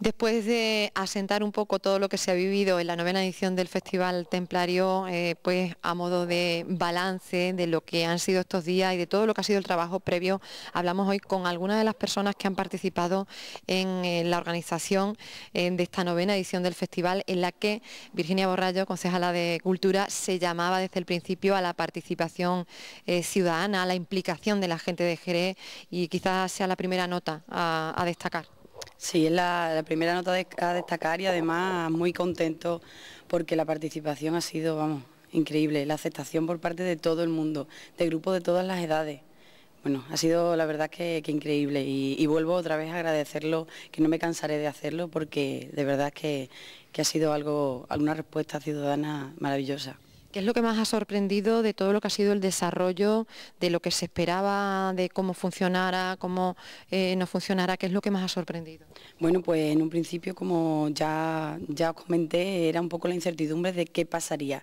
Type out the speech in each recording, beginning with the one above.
Después de asentar un poco todo lo que se ha vivido en la novena edición del Festival Templario, eh, pues a modo de balance de lo que han sido estos días y de todo lo que ha sido el trabajo previo, hablamos hoy con algunas de las personas que han participado en eh, la organización eh, de esta novena edición del festival, en la que Virginia Borrallo, concejala de Cultura, se llamaba desde el principio a la participación ciudadana, a la implicación de la gente de Jerez y quizás sea la primera nota a destacar. Sí, es la, primera nota a destacar y además muy contento porque la participación ha sido, vamos, increíble, la aceptación por parte de todo el mundo, de grupos de todas las edades. Bueno, ha sido la verdad que, increíble y, vuelvo otra vez a agradecerlo, que no me cansaré de hacerlo porque de verdad que, que ha sido algo, alguna respuesta ciudadana maravillosa. ¿Qué es lo que más ha sorprendido de todo lo que ha sido el desarrollo, de lo que se esperaba, de cómo funcionara, cómo eh, no funcionara? ¿Qué es lo que más ha sorprendido? Bueno, pues en un principio, como ya, ya os comenté, era un poco la incertidumbre de qué pasaría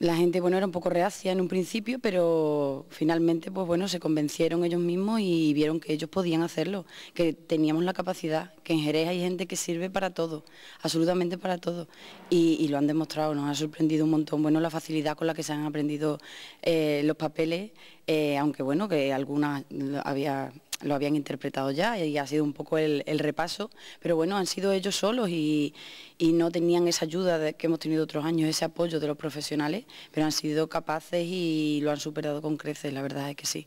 la gente bueno era un poco reacia en un principio, pero finalmente pues bueno se convencieron ellos mismos y vieron que ellos podían hacerlo, que teníamos la capacidad, que en Jerez hay gente que sirve para todo, absolutamente para todo y, lo han demostrado, nos ha sorprendido un montón bueno la facilidad con la que se han aprendido eh, los papeles, eh, aunque bueno que algunas había lo habían interpretado ya y ha sido un poco el, repaso, pero bueno, han sido ellos solos y, y no tenían esa ayuda que hemos tenido otros años, ese apoyo de los profesionales, pero han sido capaces y lo han superado con creces, la verdad es que sí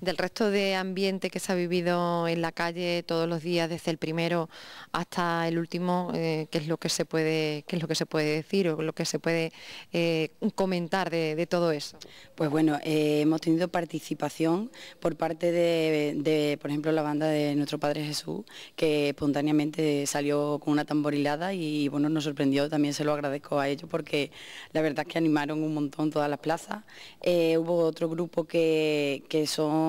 del resto de ambiente que se ha vivido en la calle todos los días, desde el primero hasta el último, eh, qué es lo que se puede, qué es lo que se puede decir o lo que se puede eh, comentar de, todo eso. Pues bueno, eh, hemos tenido participación por parte de, por ejemplo, la banda de nuestro Padre Jesús, que espontáneamente salió con una tamborilada y bueno, nos sorprendió, también se lo agradezco a ellos porque la verdad es que animaron un montón todas las plazas. hubo otro grupo que, que son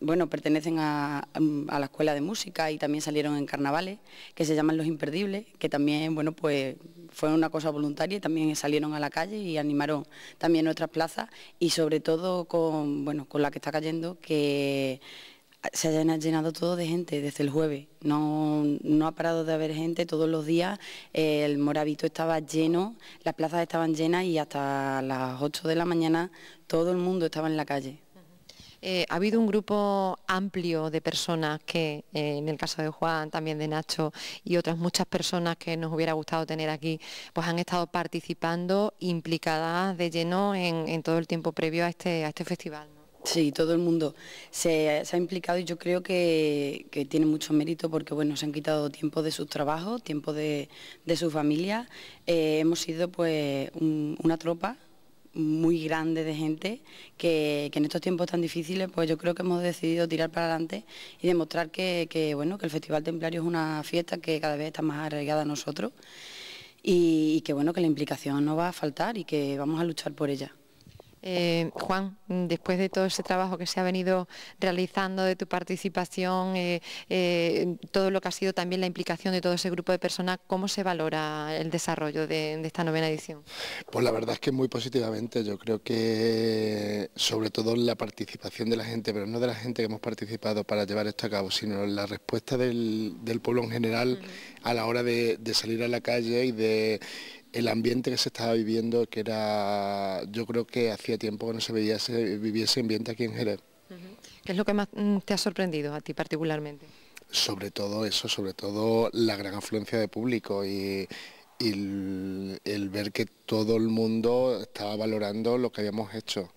bueno, pertenecen a, la escuela de música y también salieron en carnavales, que se llaman Los Imperdibles, que también, bueno, pues fue una cosa voluntaria y también salieron a la calle y animaron también nuestras plazas y sobre todo con, bueno, con la que está cayendo, que se hayan llenado todo de gente desde el jueves. No, no ha parado de haber gente todos los días. el Moravito estaba lleno, las plazas estaban llenas y hasta las 8 de la mañana todo el mundo estaba en la calle. Eh, ha habido un grupo amplio de personas que, eh, en el caso de Juan, también de Nacho y otras muchas personas que nos hubiera gustado tener aquí, pues han estado participando, implicadas de lleno en, todo el tiempo previo a este, este festival. Sí, todo el mundo se, ha implicado y yo creo que, tiene mucho mérito porque bueno, se han quitado tiempo de sus trabajos, tiempo de, de su familia. Eh, hemos sido pues una tropa muy grande de gente que, en estos tiempos tan difíciles pues yo creo que hemos decidido tirar para adelante y demostrar que, bueno que el Festival Templario es una fiesta que cada vez está más arraigada a nosotros y, y que bueno que la implicación no va a faltar y que vamos a luchar por ella. Eh, Juan, después de todo ese trabajo que se ha venido realizando, de tu participación, eh, eh, todo lo que ha sido también la implicación de todo ese grupo de personas, ¿cómo se valora el desarrollo de, esta novena edición? Pues la verdad es que muy positivamente, yo creo que sobre todo la participación de la gente, pero no de la gente que hemos participado para llevar esto a cabo, sino la respuesta del, pueblo en general a la hora de salir a la calle y de el ambiente que se estaba viviendo, que era, yo creo que hacía tiempo que no se, veía, se viviese ambiente aquí en Jerez. ¿Qué es lo que más mm, te ha sorprendido a ti particularmente? Sobre todo eso, sobre todo la gran afluencia de público y, el, ver que todo el mundo estaba valorando lo que habíamos hecho.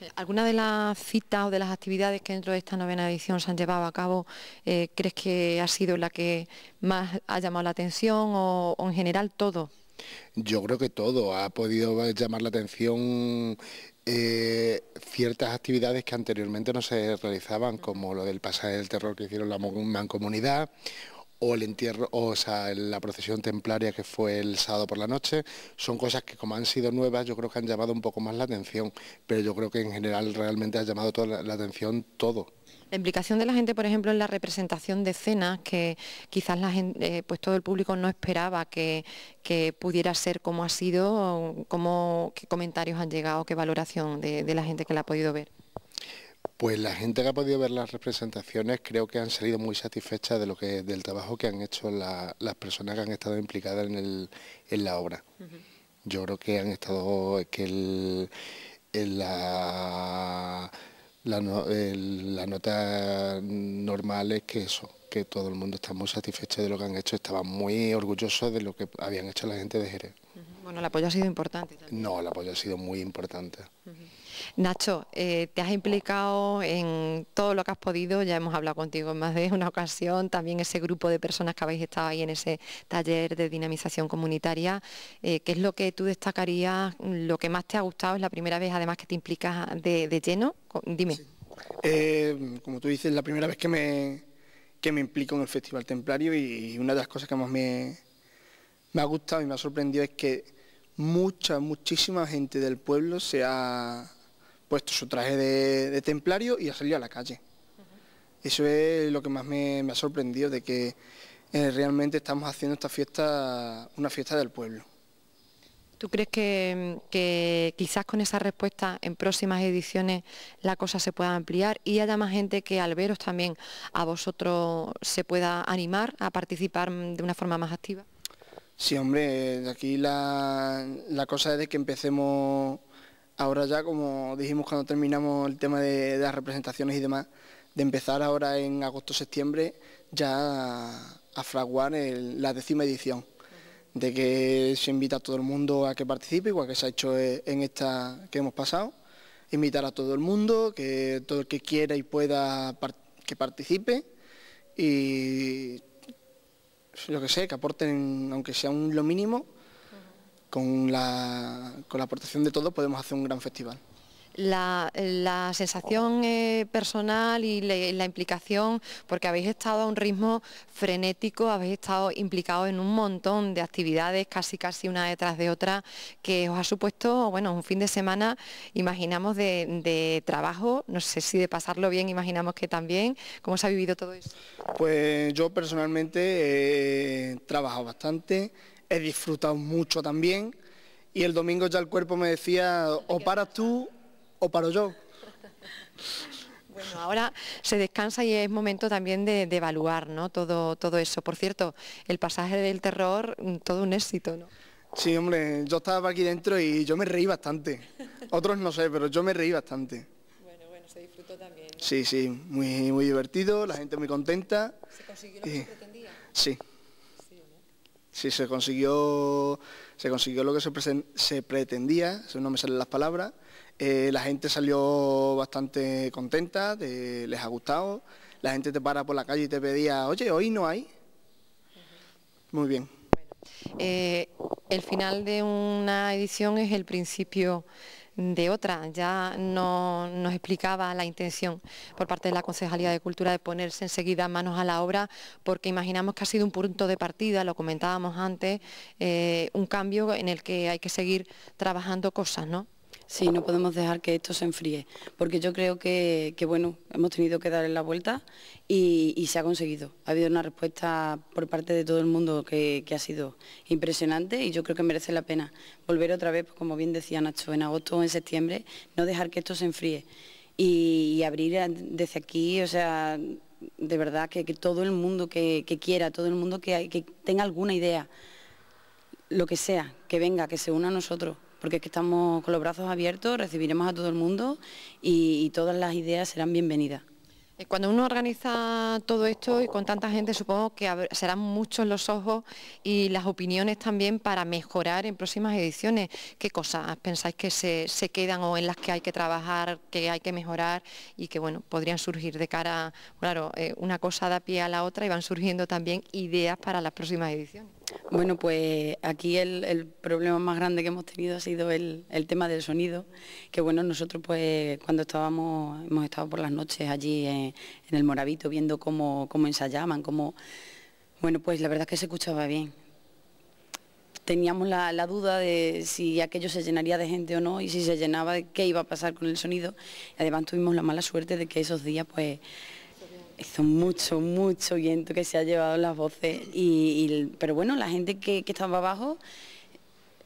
Eh, ¿Alguna de las citas o de las actividades que dentro de esta novena edición se han llevado a cabo eh, crees que ha sido la que más ha llamado la atención o en general todo? Yo creo que todo. Ha podido llamar la atención eh, ciertas actividades que anteriormente no se realizaban, como lo del pasaje del terror que hicieron la mancomunidad, o el entierro, o, la procesión templaria que fue el sábado por la noche, son cosas que como han sido nuevas, yo creo que han llamado un poco más la atención, pero yo creo que en general realmente ha llamado toda la atención todo. La implicación de la gente, por ejemplo, en la representación de escenas que quizás la gente, eh, pues todo el público no esperaba que, pudiera ser como ha sido, cómo, qué comentarios han llegado, qué valoración de, la gente que la ha podido ver. Pues la gente que ha podido ver las representaciones creo que han salido muy satisfechas de lo que, del trabajo que han hecho las personas que han estado implicadas en, la obra. Yo creo que han estado que en la la, nota normal es que eso, que todo el mundo está muy satisfecho de lo que han hecho, estaban muy orgullosos de lo que habían hecho la gente de Jerez. Bueno, el apoyo ha sido importante. No, el apoyo ha sido muy importante. Nacho, eh, te has implicado en todo lo que has podido, ya hemos hablado contigo en más de una ocasión, también ese grupo de personas que habéis estado ahí en ese taller de dinamización comunitaria. Eh, ¿Qué es lo que tú destacarías, lo que más te ha gustado? Es la primera vez además que te implicas de, lleno. Dime. Eh, como tú dices, la primera vez que me, que me implico en el Festival Templario y, una de las cosas que más me ha gustado y me ha sorprendido es que mucha, muchísima gente del pueblo se ha puesto su traje de, templario y ha salido a la calle. Eso es lo que más me, ha sorprendido, de que eh, realmente estamos haciendo esta fiesta una fiesta del pueblo. ¿Tú crees que, quizás con esa respuesta en próximas ediciones la cosa se pueda ampliar y haya más gente que al veros también a vosotros se pueda animar a participar de una forma más activa? Sí, hombre, aquí la, la cosa es de que empecemos ahora ya, como dijimos cuando terminamos el tema de, las representaciones y demás, de empezar ahora en agosto-septiembre ya a, fraguar la décima edición de que se invita a todo el mundo a que participe, igual que se ha hecho e, en esta que hemos pasado, invitar a todo el mundo, que todo el que quiera y pueda que participe y lo que sé, que aporten, aunque sea un, lo mínimo, con la, con la aportación de todos podemos hacer un gran festival. La, sensación eh, personal y la implicación, porque habéis estado a un ritmo frenético, habéis estado implicados en un montón de actividades, casi casi una detrás de otra, que os ha supuesto, bueno, un fin de semana, imaginamos, de, trabajo, no sé si de pasarlo bien, imaginamos que también. ¿Cómo se ha vivido todo eso? Pues yo personalmente he trabajado bastante, he disfrutado mucho también y el domingo ya el cuerpo me decía o para tú o paro yo. Bueno, ahora se descansa y es momento también de, evaluar ¿no? todo, todo eso. Por cierto, el pasaje del terror, mm, todo un éxito, ¿no? Sí, hombre, yo estaba aquí dentro y yo me reí bastante. Otros no sé, pero yo me reí bastante. Bueno, bueno, se disfrutó también. Sí, sí, muy, muy divertido, la gente muy contenta. ¿Se consiguió lo que pretendía? Sí. Sí, se consiguió, se consiguió lo que se, pretendía, se pretendía, no me salen las palabras, eh, la gente salió bastante contenta, les ha gustado, la gente te para por la calle y te pedía, oye, hoy no hay. Muy bien. Eh, el final de una edición es el principio de otra. Ya no, nos explicaba la intención por parte de la Concejalía de Cultura de ponerse enseguida manos a la obra, porque imaginamos que ha sido un punto de partida, lo comentábamos antes, eh, un cambio en el que hay que seguir trabajando cosas, ¿no? Sí, no podemos dejar que esto se enfríe, porque yo creo que, bueno, hemos tenido que darle la vuelta y, se ha conseguido. Ha habido una respuesta por parte de todo el mundo que, ha sido impresionante y yo creo que merece la pena volver otra vez, pues, como bien decía Nacho, en agosto o en septiembre, no dejar que esto se enfríe y, abrir desde aquí, o sea, de verdad que, que todo el mundo que, quiera, todo el mundo que tenga alguna idea, lo que sea, que venga, que se una a nosotros porque es que estamos con los brazos abiertos, recibiremos a todo el mundo y, todas las ideas serán bienvenidas. Eh, cuando uno organiza todo esto y con tanta gente, supongo que serán muchos los ojos y las opiniones también para mejorar en próximas ediciones. ¿Qué cosas pensáis que se, quedan o en las que hay que trabajar, que hay que mejorar y que bueno podrían surgir de cara, claro, eh, una cosa da pie a la otra y van surgiendo también ideas para las próximas ediciones? Bueno, pues aquí el, el, problema más grande que hemos tenido ha sido el, el, tema del sonido, que bueno, nosotros pues cuando estábamos, hemos estado por las noches allí en, el Moravito viendo cómo, cómo ensayaban, cómo, bueno, pues la verdad es que se escuchaba bien. Teníamos la, la, duda de si aquello se llenaría de gente o no y si se llenaba, qué iba a pasar con el sonido. además tuvimos la mala suerte de que esos días pues hizo mucho, mucho viento que se ha llevado las voces. Y, pero bueno, la gente que, estaba abajo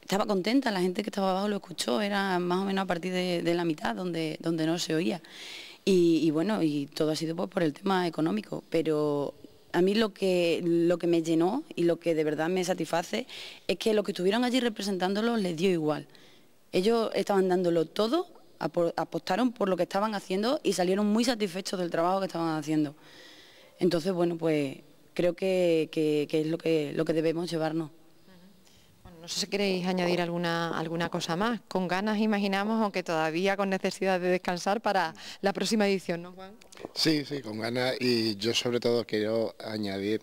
estaba contenta, la gente que estaba abajo lo escuchó, era más o menos a partir de, la mitad donde, donde no se oía. Y, bueno, y todo ha sido pues por el tema económico, pero a mí lo que, lo que me llenó y lo que de verdad me satisface es que los que estuvieron allí representándolo les dio igual. Ellos estaban dándolo todo apostaron por lo que estaban haciendo y salieron muy satisfechos del trabajo que estaban haciendo. Entonces, bueno, pues creo que, es lo que, lo que debemos llevarnos. no sé si queréis añadir alguna, alguna cosa más. Con ganas, imaginamos, aunque todavía con necesidad de descansar para la próxima edición, ¿no, Juan? Sí, sí, con ganas. Y yo sobre todo quiero añadir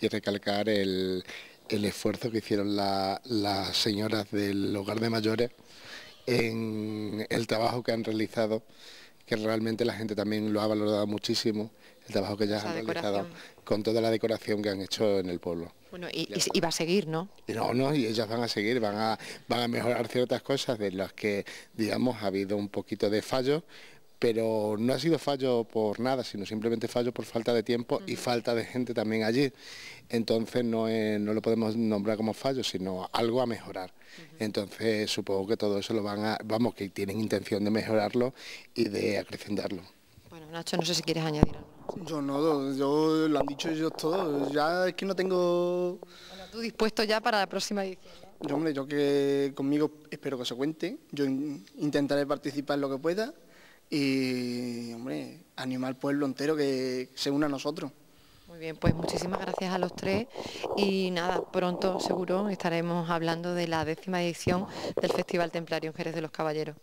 y recalcar el, esfuerzo que hicieron las señoras del hogar de mayores en el trabajo que han realizado, que realmente la gente también lo ha valorado muchísimo, el trabajo que ya han realizado con toda la decoración que han hecho en el pueblo. Bueno, y, va a seguir, ¿no? No, no, y ellas van a seguir, van a, van a mejorar ciertas cosas de las que, digamos, ha habido un poquito de fallo, pero no ha sido fallo por nada, sino simplemente fallo por falta de tiempo y falta de gente también allí. Entonces no, lo podemos nombrar como fallo, sino algo a mejorar. Entonces supongo que todo eso lo van a, vamos, que tienen intención de mejorarlo y de acrecentarlo. Bueno, Nacho, no sé si quieres añadir algo. Yo no, yo lo han dicho ellos todos, ya es que no tengo... tú dispuesto ya para la próxima edición. ¿eh? Yo, hombre, yo que conmigo espero que se cuente, yo intentaré participar en lo que pueda y, hombre, animar al pueblo entero que se una a nosotros. Muy bien, pues muchísimas gracias a los tres y nada, pronto seguro estaremos hablando de la décima edición del Festival Templario en Jerez de los Caballeros.